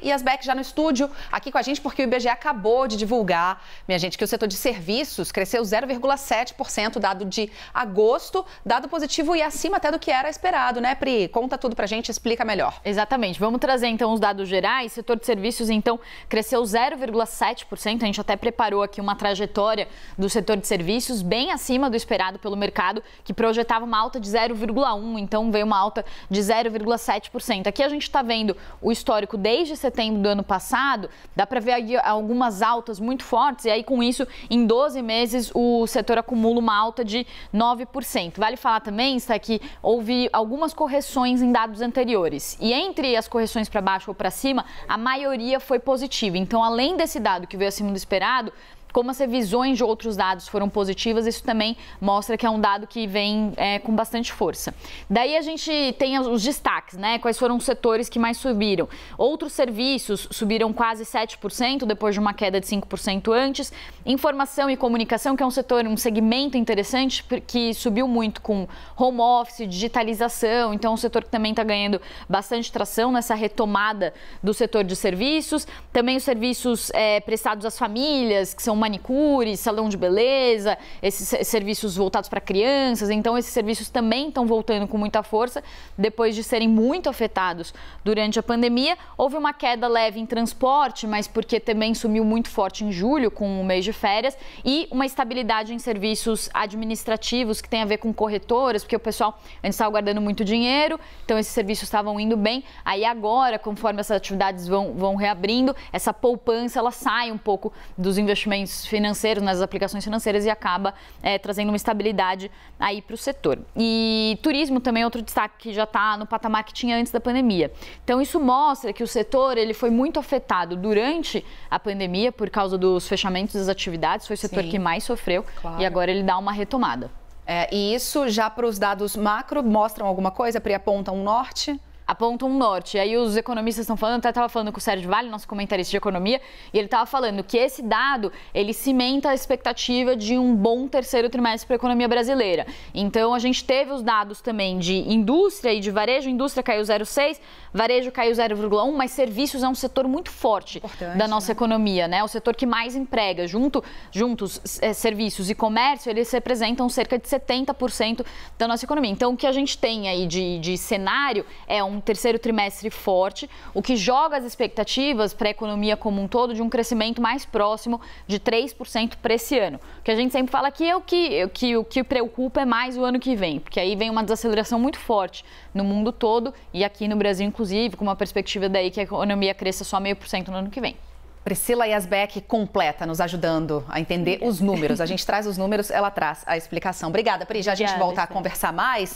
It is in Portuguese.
E as Beck já no estúdio, aqui com a gente, porque o IBGE acabou de divulgar, minha gente, que o setor de serviços cresceu 0,7%, dado de agosto, dado positivo e acima até do que era esperado, né, Pri? Conta tudo pra gente, explica melhor. Exatamente. Vamos trazer então os dados gerais. setor de serviços, então, cresceu 0,7%. A gente até preparou aqui uma trajetória do setor de serviços, bem acima do esperado pelo mercado, que projetava uma alta de 0,1%. Então, veio uma alta de 0,7%. Aqui a gente está vendo o histórico desde desde setembro do ano passado, dá para ver algumas altas muito fortes, e aí com isso, em 12 meses, o setor acumula uma alta de 9%. Vale falar também, está que houve algumas correções em dados anteriores, e entre as correções para baixo ou para cima, a maioria foi positiva. Então, além desse dado que veio acima do esperado, como as revisões de outros dados foram positivas, isso também mostra que é um dado que vem é, com bastante força. Daí a gente tem os destaques, né? Quais foram os setores que mais subiram? Outros serviços subiram quase 7%, depois de uma queda de 5% antes. Informação e comunicação, que é um setor, um segmento interessante, que subiu muito com home office, digitalização, então é um setor que também está ganhando bastante tração nessa retomada do setor de serviços. Também os serviços é, prestados às famílias, que são manicure, salão de beleza, esses serviços voltados para crianças. Então, esses serviços também estão voltando com muita força depois de serem muito afetados durante a pandemia. Houve uma queda leve em transporte, mas porque também sumiu muito forte em julho com o mês de férias e uma estabilidade em serviços administrativos que tem a ver com corretoras, porque o pessoal antes estava guardando muito dinheiro, então esses serviços estavam indo bem. Aí agora, conforme essas atividades vão, vão reabrindo, essa poupança ela sai um pouco dos investimentos financeiros, nas aplicações financeiras e acaba é, trazendo uma estabilidade aí para o setor. E turismo também é outro destaque que já está no patamar que tinha antes da pandemia. Então isso mostra que o setor ele foi muito afetado durante a pandemia por causa dos fechamentos das atividades, foi o setor Sim, que mais sofreu claro. e agora ele dá uma retomada. É, e isso já para os dados macro mostram alguma coisa? Pri um norte? apontam um norte. Aí os economistas estão falando, até estava falando com o Sérgio Vale, nosso comentarista de economia, e ele estava falando que esse dado, ele cimenta a expectativa de um bom terceiro trimestre para a economia brasileira. Então, a gente teve os dados também de indústria e de varejo. Indústria caiu 0,6, varejo caiu 0,1, mas serviços é um setor muito forte Importante, da nossa né? economia, né? O setor que mais emprega. Junto, juntos, é, serviços e comércio, eles representam cerca de 70% da nossa economia. Então, o que a gente tem aí de, de cenário é um terceiro trimestre forte, o que joga as expectativas para a economia como um todo de um crescimento mais próximo de 3% para esse ano. O que a gente sempre fala aqui é o que, é que, o que preocupa é mais o ano que vem, porque aí vem uma desaceleração muito forte no mundo todo e aqui no Brasil, inclusive, com uma perspectiva daí que a economia cresça só meio por cento no ano que vem. Priscila Yasbeck completa, nos ajudando a entender os números. A gente traz os números, ela traz a explicação. Obrigada, Pri. Já a gente volta a conversar mais.